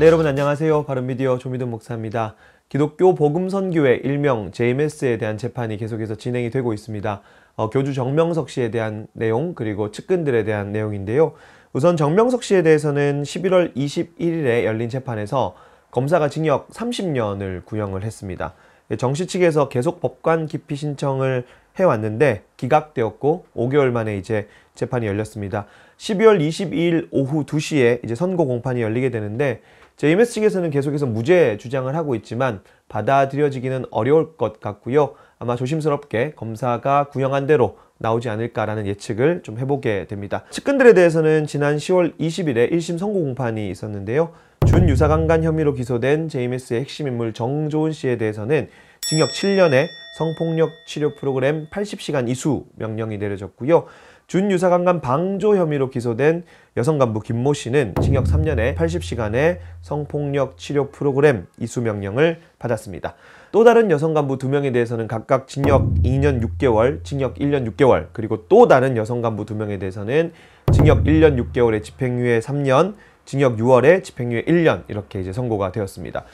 네 여러분 안녕하세요 바른미디어 조미돈 목사입니다 기독교 복음선교회 일명 JMS에 대한 재판이 계속해서 진행이 되고 있습니다 어, 교주 정명석 씨에 대한 내용 그리고 측근들에 대한 내용인데요 우선 정명석 씨에 대해서는 11월 21일에 열린 재판에서 검사가 징역 30년을 구형을 했습니다 예, 정씨 측에서 계속 법관 기피 신청을 해왔는데 기각되었고 5개월 만에 이제 재판이 열렸습니다. 12월 22일 오후 2시에 이제 선고 공판이 열리게 되는데 JMS 측에서는 계속해서 무죄 주장을 하고 있지만 받아들여지기는 어려울 것 같고요. 아마 조심스럽게 검사가 구형한 대로 나오지 않을까라는 예측을 좀 해보게 됩니다. 측근들에 대해서는 지난 10월 20일에 1심 선고 공판이 있었는데요. 준유사강간 혐의로 기소된 JMS의 핵심 인물 정조은 씨에 대해서는 징역 7년에 성폭력 치료 프로그램 80시간 이수 명령이 내려졌고요. 준유사강간 방조 혐의로 기소된 여성 간부 김 모 씨는 징역 3년에 80시간의 성폭력 치료 프로그램 이수 명령을 받았습니다. 또 다른 여성 간부 두명에 대해서는 각각 징역 2년 6개월, 징역 1년 6개월, 그리고 또 다른 여성 간부 두명에 대해서는 징역 1년 6개월에 집행유예 3년, 징역 6월에 집행유예 1년 이렇게 이제 선고가 되었습니다.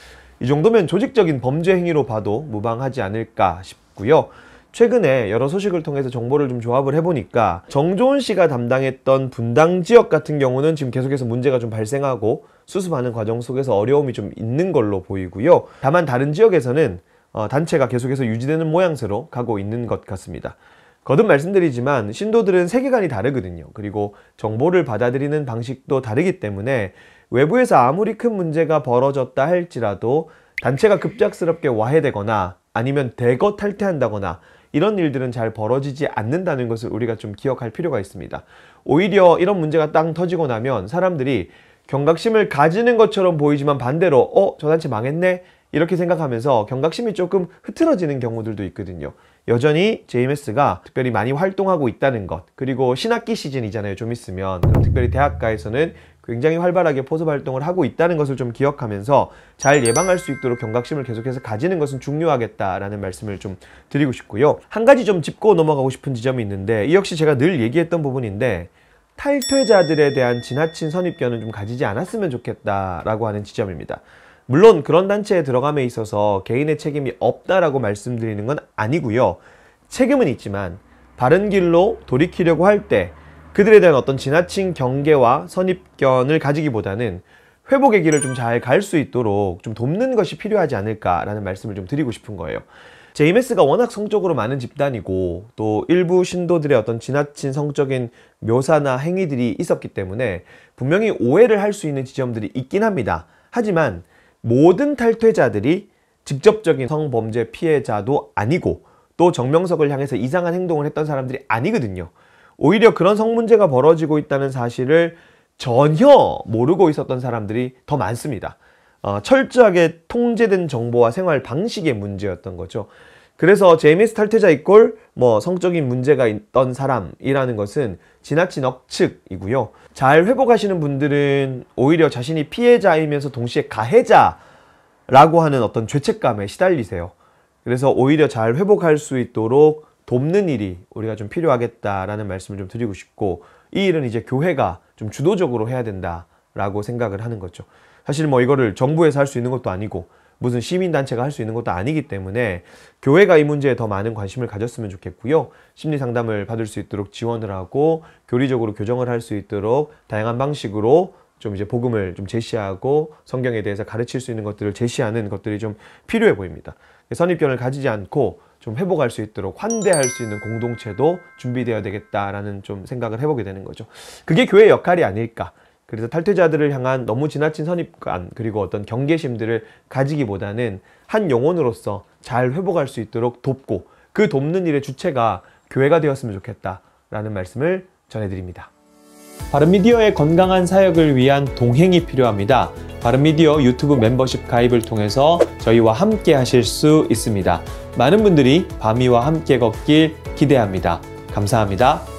이 정도면 조직적인 범죄 행위로 봐도 무방하지 않을까 싶고요. 최근에 여러 소식을 통해서 정보를 좀 조합을 해보니까 정조은 씨가 담당했던 분당 지역 같은 경우는 지금 계속해서 문제가 좀 발생하고 수습하는 과정 속에서 어려움이 좀 있는 걸로 보이고요. 다만 다른 지역에서는 어, 단체가 계속해서 유지되는 모양새로 가고 있는 것 같습니다. 거듭 말씀드리지만 신도들은 세계관이 다르거든요. 그리고 정보를 받아들이는 방식도 다르기 때문에 외부에서 아무리 큰 문제가 벌어졌다 할지라도 단체가 급작스럽게 와해되거나 아니면 대거 탈퇴한다거나 이런 일들은 잘 벌어지지 않는다는 것을 우리가 좀 기억할 필요가 있습니다. 오히려 이런 문제가 땅 터지고 나면 사람들이 경각심을 가지는 것처럼 보이지만 반대로 어? 저 단체 망했네? 이렇게 생각하면서 경각심이 조금 흐트러지는 경우들도 있거든요. 여전히 JMS가 특별히 많이 활동하고 있다는 것 그리고 신학기 시즌이잖아요 좀 있으면 그럼 특별히 대학가에서는 굉장히 활발하게 포섭 활동을 하고 있다는 것을 좀 기억하면서 잘 예방할 수 있도록 경각심을 계속해서 가지는 것은 중요하겠다라는 말씀을 좀 드리고 싶고요. 한 가지 좀 짚고 넘어가고 싶은 지점이 있는데 이 역시 제가 늘 얘기했던 부분인데 탈퇴자들에 대한 지나친 선입견은 좀 가지지 않았으면 좋겠다라고 하는 지점입니다. 물론 그런 단체에 들어감에 있어서 개인의 책임이 없다라고 말씀드리는 건 아니고요. 책임은 있지만 바른 길로 돌이키려고 할때 그들에 대한 어떤 지나친 경계와 선입견을 가지기보다는 회복의 길을 좀 잘 갈 수 있도록 좀 돕는 것이 필요하지 않을까라는 말씀을 좀 드리고 싶은 거예요. 제이메스가 워낙 성적으로 많은 집단이고 또 일부 신도들의 어떤 지나친 성적인 묘사나 행위들이 있었기 때문에 분명히 오해를 할 수 있는 지점들이 있긴 합니다. 하지만 모든 탈퇴자들이 직접적인 성범죄 피해자도 아니고 또 정명석을 향해서 이상한 행동을 했던 사람들이 아니거든요. 오히려 그런 성문제가 벌어지고 있다는 사실을 전혀 모르고 있었던 사람들이 더 많습니다. 어, 철저하게 통제된 정보와 생활 방식의 문제였던 거죠. 그래서 제임스 탈퇴자 이꼴 뭐 성적인 문제가 있던 사람이라는 것은 지나친 억측이고요. 잘 회복하시는 분들은 오히려 자신이 피해자이면서 동시에 가해자라고 하는 어떤 죄책감에 시달리세요. 그래서 오히려 잘 회복할 수 있도록 돕는 일이 우리가 좀 필요하겠다라는 말씀을 좀 드리고 싶고 이 일은 이제 교회가 좀 주도적으로 해야 된다라고 생각을 하는 거죠. 사실 뭐 이거를 정부에서 할 수 있는 것도 아니고 무슨 시민단체가 할 수 있는 것도 아니기 때문에 교회가 이 문제에 더 많은 관심을 가졌으면 좋겠고요. 심리 상담을 받을 수 있도록 지원을 하고 교리적으로 교정을 할 수 있도록 다양한 방식으로 좀 이제 복음을 좀 제시하고 성경에 대해서 가르칠 수 있는 것들을 제시하는 것들이 좀 필요해 보입니다. 선입견을 가지지 않고 좀 회복할 수 있도록 환대할 수 있는 공동체도 준비되어야 되겠다라는 좀 생각을 해보게 되는 거죠. 그게 교회의 역할이 아닐까. 그래서 탈퇴자들을 향한 너무 지나친 선입관 그리고 어떤 경계심들을 가지기보다는 한 영혼으로서 잘 회복할 수 있도록 돕고 그 돕는 일의 주체가 교회가 되었으면 좋겠다라는 말씀을 전해드립니다. 바른미디어의 건강한 사역을 위한 동행이 필요합니다. 바른미디어 유튜브 멤버십 가입을 통해서 저희와 함께 하실 수 있습니다. 많은 분들이 바미와 함께 걷길 기대합니다. 감사합니다.